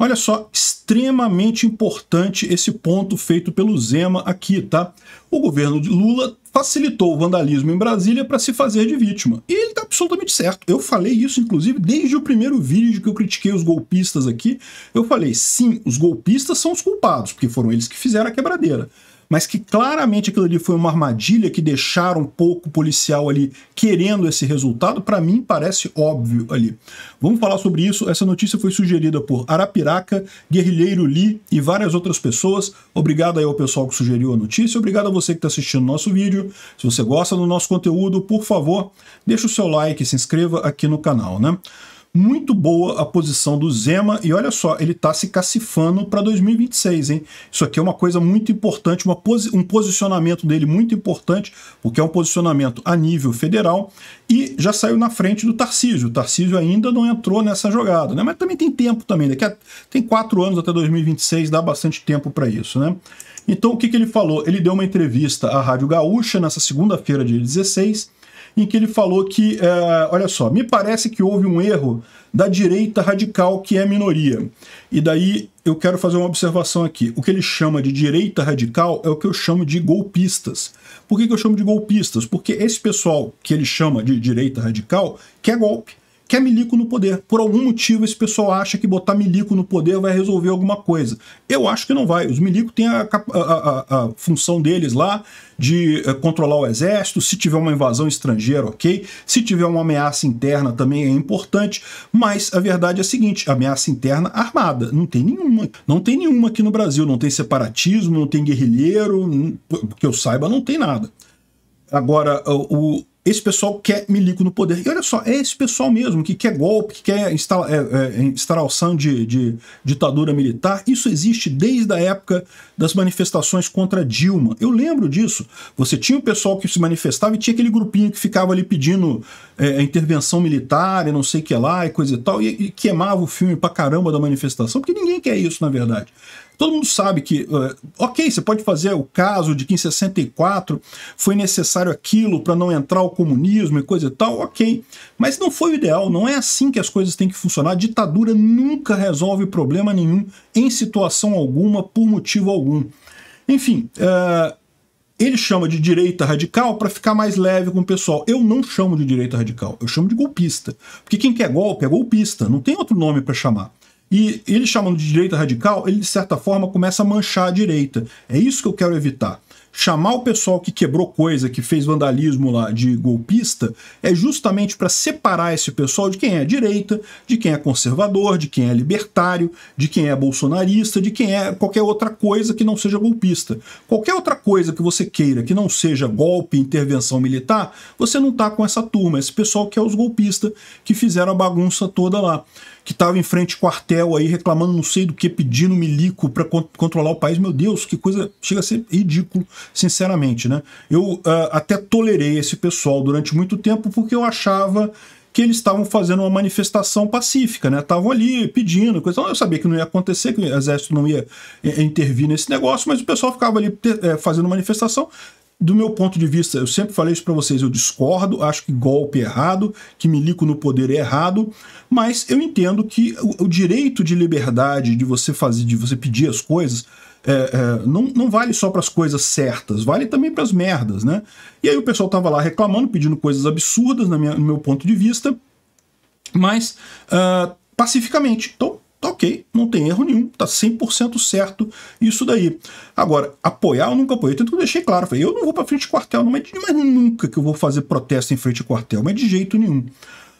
Olha só, extremamente importante esse ponto feito pelo Zema aqui, tá? O governo de Lula facilitou o vandalismo em Brasília para se fazer de vítima. E ele está absolutamente certo. Eu falei isso, inclusive, desde o primeiro vídeo que eu critiquei os golpistas aqui. Eu falei, sim, os golpistas são os culpados, porque foram eles que fizeram a quebradeira mas que claramente aquilo ali foi uma armadilha que deixaram um pouco policial ali querendo esse resultado, para mim parece óbvio ali. Vamos falar sobre isso. Essa notícia foi sugerida por Arapiraca, Guerrilheiro Lee e várias outras pessoas. Obrigado aí ao pessoal que sugeriu a notícia, obrigado a você que está assistindo nosso vídeo. Se você gosta do nosso conteúdo, por favor, deixa o seu like, se inscreva aqui no canal, né? Muito boa a posição do Zema e olha só, ele está se cacifando para 2026, hein? Isso aqui é uma coisa muito importante, uma posi um posicionamento dele muito importante, porque é um posicionamento a nível federal e já saiu na frente do Tarcísio. O Tarcísio ainda não entrou nessa jogada, né? Mas também tem tempo também, daqui a, tem quatro anos até 2026, dá bastante tempo para isso, né? Então o que, que ele falou? Ele deu uma entrevista à Rádio Gaúcha nessa segunda-feira, dia 16, em que ele falou que, eh, olha só, me parece que houve um erro da direita radical que é minoria. E daí eu quero fazer uma observação aqui. O que ele chama de direita radical é o que eu chamo de golpistas. Por que, que eu chamo de golpistas? Porque esse pessoal que ele chama de direita radical quer golpe quer milico no poder. Por algum motivo, esse pessoal acha que botar milico no poder vai resolver alguma coisa. Eu acho que não vai. Os milico têm a, a, a, a função deles lá de eh, controlar o exército. Se tiver uma invasão estrangeira, ok. Se tiver uma ameaça interna, também é importante. Mas a verdade é a seguinte: ameaça interna armada. Não tem nenhuma. Não tem nenhuma aqui no Brasil. Não tem separatismo, não tem guerrilheiro. Que eu saiba, não tem nada. Agora, o, esse pessoal quer milico no poder. E olha só, é esse pessoal mesmo que quer golpe, que quer instalar, é, é, é, instalação de, de, ditadura militar. Isso existe desde a época das manifestações contra Dilma. Eu lembro disso. Você tinha o pessoal que se manifestava e tinha aquele grupinho que ficava ali pedindo é, intervenção militar e não sei o que lá e coisa e tal, e, e queimava o filme pra caramba da manifestação, porque ninguém quer isso, na verdade. Todo mundo sabe que, uh, ok, você pode fazer o caso de que em 64 foi necessário aquilo para não entrar o comunismo e coisa e tal, ok. Mas não foi o ideal, não é assim que as coisas têm que funcionar. A ditadura nunca resolve problema nenhum, em situação alguma, por motivo algum. Enfim, uh, ele chama de direita radical para ficar mais leve com o pessoal. Eu não chamo de direita radical, eu chamo de golpista. Porque quem quer golpe é golpista, não tem outro nome para chamar. E ele chamando de direita radical, ele de certa forma começa a manchar a direita. É isso que eu quero evitar chamar o pessoal que quebrou coisa, que fez vandalismo lá de golpista, é justamente para separar esse pessoal de quem é direita, de quem é conservador, de quem é libertário, de quem é bolsonarista, de quem é qualquer outra coisa que não seja golpista. Qualquer outra coisa que você queira que não seja golpe, intervenção militar, você não tá com essa turma, esse pessoal que é os golpistas que fizeram a bagunça toda lá, que tava em frente ao quartel aí reclamando não sei do que, pedindo milico para controlar o país. Meu Deus, que coisa chega a ser ridículo sinceramente, né? Eu uh, até tolerei esse pessoal durante muito tempo porque eu achava que eles estavam fazendo uma manifestação pacífica, né? Estavam ali pedindo coisa. Eu sabia que não ia acontecer, que o exército não ia eh, intervir nesse negócio, mas o pessoal ficava ali eh, fazendo manifestação do meu ponto de vista, eu sempre falei isso para vocês, eu discordo, acho que golpe é errado, que milico no poder é errado, mas eu entendo que o, o direito de liberdade de você fazer, de você pedir as coisas, é, é, não, não vale só para as coisas certas, vale também para as merdas, né? E aí o pessoal tava lá reclamando, pedindo coisas absurdas, na minha, no meu ponto de vista, mas uh, pacificamente. Então, Tá ok, não tem erro nenhum, tá 100% certo isso daí. Agora, apoiar ou nunca apoiei, tanto que eu deixei claro, falei, eu não vou para frente de quartel, não, mas, mas nunca que eu vou fazer protesto em frente de quartel, mas de jeito nenhum.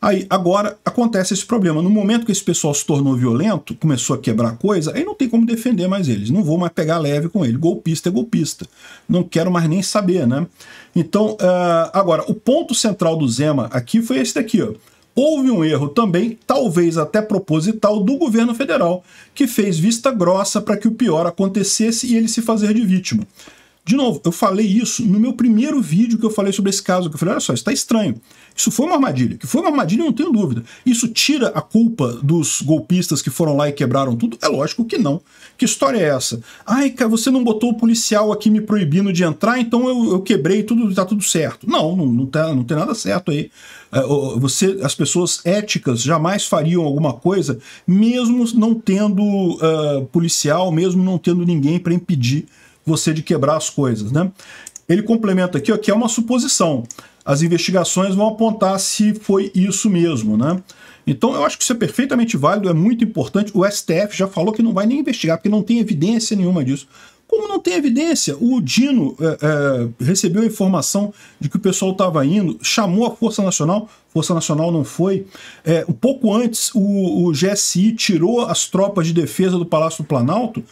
Aí, agora acontece esse problema. No momento que esse pessoal se tornou violento, começou a quebrar coisa, aí não tem como defender mais eles. Não vou mais pegar leve com ele. Golpista é golpista. Não quero mais nem saber, né? Então, uh, agora, o ponto central do Zema aqui foi esse daqui, ó. Houve um erro também, talvez até proposital, do governo federal, que fez vista grossa para que o pior acontecesse e ele se fazer de vítima. De novo, eu falei isso no meu primeiro vídeo que eu falei sobre esse caso, que eu falei, olha só, isso está estranho. Isso foi uma armadilha. Que foi uma armadilha, não tenho dúvida. Isso tira a culpa dos golpistas que foram lá e quebraram tudo? É lógico que não. Que história é essa? Ai, cara, você não botou o policial aqui me proibindo de entrar, então eu, eu quebrei tudo, tá tudo certo. Não, não, não, tá, não tem nada certo aí. É, você, as pessoas éticas jamais fariam alguma coisa, mesmo não tendo uh, policial, mesmo não tendo ninguém para impedir você de quebrar as coisas, né? Ele complementa aqui ó, que é uma suposição. As investigações vão apontar se foi isso mesmo, né? Então eu acho que isso é perfeitamente válido, é muito importante. O STF já falou que não vai nem investigar, porque não tem evidência nenhuma disso. Como não tem evidência? O Dino é, é, recebeu a informação de que o pessoal estava indo, chamou a Força Nacional, Força Nacional não foi. É, um pouco antes, o, o GSI tirou as tropas de defesa do Palácio do Planalto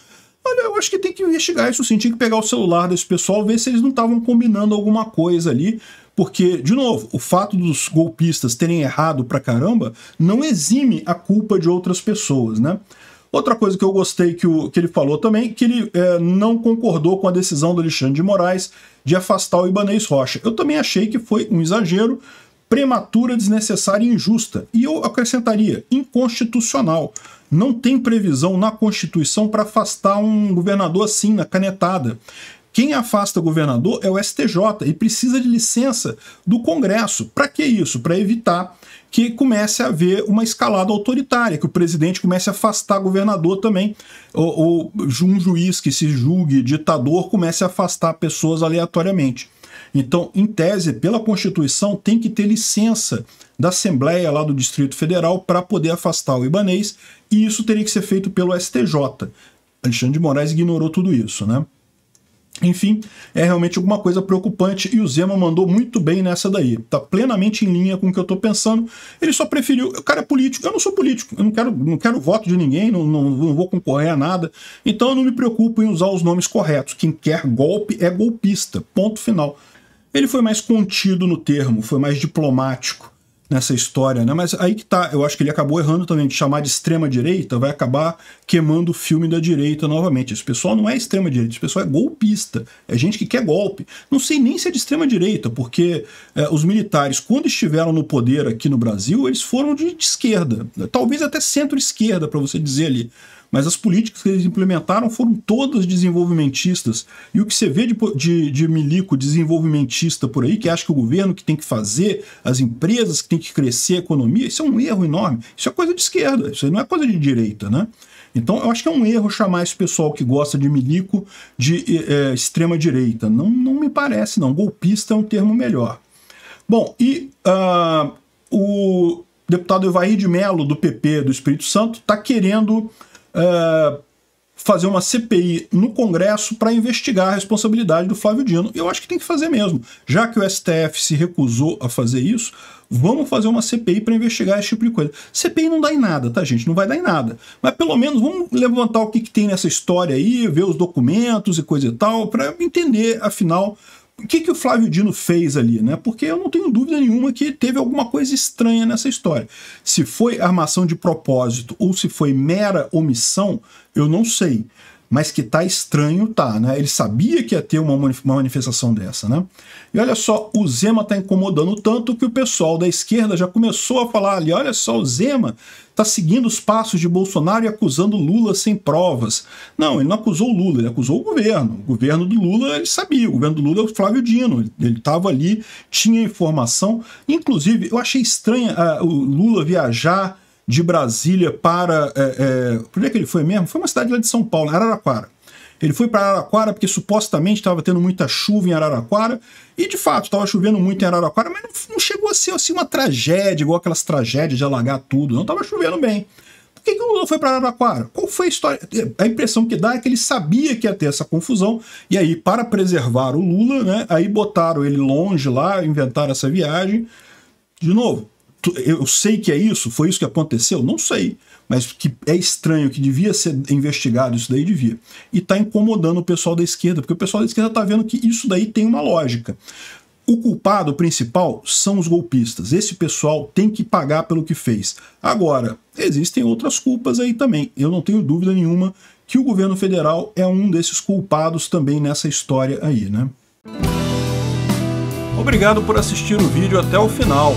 Olha, eu acho que tem que investigar isso sim, tinha que pegar o celular desse pessoal, ver se eles não estavam combinando alguma coisa ali, porque, de novo, o fato dos golpistas terem errado pra caramba não exime a culpa de outras pessoas, né? Outra coisa que eu gostei que, o, que ele falou também, que ele é, não concordou com a decisão do Alexandre de Moraes de afastar o Ibanês Rocha. Eu também achei que foi um exagero, prematura, desnecessária e injusta. E eu acrescentaria, inconstitucional não tem previsão na Constituição para afastar um governador assim, na canetada. Quem afasta governador é o STJ e precisa de licença do Congresso. Para que isso? Para evitar que comece a haver uma escalada autoritária, que o presidente comece a afastar governador também, ou, ou um juiz que se julgue ditador comece a afastar pessoas aleatoriamente. Então, em tese, pela Constituição, tem que ter licença da Assembleia lá do Distrito Federal para poder afastar o Ibanês, e isso teria que ser feito pelo STJ. Alexandre de Moraes ignorou tudo isso, né? Enfim, é realmente alguma coisa preocupante e o Zema mandou muito bem nessa daí. Tá plenamente em linha com o que eu tô pensando. Ele só preferiu. O cara é político. Eu não sou político. Eu não quero, não quero voto de ninguém, não, não, não vou concorrer a nada. Então eu não me preocupo em usar os nomes corretos. Quem quer golpe é golpista. Ponto final. Ele foi mais contido no termo, foi mais diplomático nessa história, né? Mas aí que tá, eu acho que ele acabou errando também de chamar de extrema direita, vai acabar queimando o filme da direita novamente. Esse pessoal não é extrema direita, esse pessoal é golpista, é gente que quer golpe. Não sei nem se é de extrema direita, porque é, os militares, quando estiveram no poder aqui no Brasil, eles foram de, de esquerda, talvez até centro-esquerda para você dizer ali mas as políticas que eles implementaram foram todas desenvolvimentistas. E o que você vê de, de, de milico desenvolvimentista por aí, que acha que o governo que tem que fazer, as empresas que tem que crescer a economia, isso é um erro enorme. Isso é coisa de esquerda, isso não é coisa de direita, né? Então, eu acho que é um erro chamar esse pessoal que gosta de milico de é, extrema-direita. Não, não me parece, não. Golpista é um termo melhor. Bom, e uh, o deputado Evair de Mello, do PP do Espírito Santo, está querendo eh, fazer uma CPI no Congresso para investigar a responsabilidade do Flávio Dino. Eu acho que tem que fazer mesmo. Já que o STF se recusou a fazer isso, vamos fazer uma CPI para investigar esse tipo de coisa. CPI não dá em nada, tá, gente? Não vai dar em nada. Mas pelo menos vamos levantar o que, que tem nessa história aí, ver os documentos e coisa e tal, para entender, afinal, o que, que o Flávio Dino fez ali, né? Porque eu não tenho dúvida nenhuma que teve alguma coisa estranha nessa história. Se foi armação de propósito ou se foi mera omissão, eu não sei mas que tá estranho, tá, né? Ele sabia que ia ter uma, manifestação dessa, né? E olha só, o Zema tá incomodando tanto que o pessoal da esquerda já começou a falar ali, olha só, o Zema tá seguindo os passos de Bolsonaro e acusando Lula sem provas. Não, ele não acusou o Lula, ele acusou o governo. O governo do Lula, ele sabia, o governo do Lula é o Flávio Dino, ele estava ali, tinha informação. Inclusive, eu achei estranho uh, ah, o Lula viajar de Brasília para. É, é, onde é que ele foi mesmo? Foi uma cidade lá de São Paulo, Araraquara. Ele foi para Araraquara porque supostamente estava tendo muita chuva em Araraquara, e de fato estava chovendo muito em Araraquara, mas não, não, chegou a ser assim, uma tragédia, igual aquelas tragédias de alagar tudo, não estava chovendo bem. Por que, que o Lula foi para Araraquara? Qual foi a história? A impressão que dá é que ele sabia que ia ter essa confusão, e aí, para preservar o Lula, né, aí botaram ele longe lá, inventaram essa viagem. De novo, eu sei que é isso, foi isso que aconteceu? Não sei. Mas que é estranho, que devia ser investigado, isso daí devia. E está incomodando o pessoal da esquerda, porque o pessoal da esquerda está vendo que isso daí tem uma lógica. O culpado principal são os golpistas. Esse pessoal tem que pagar pelo que fez. Agora, existem outras culpas aí também. Eu não tenho dúvida nenhuma que o governo federal é um desses culpados também nessa história aí, né? Obrigado por assistir o vídeo até o final.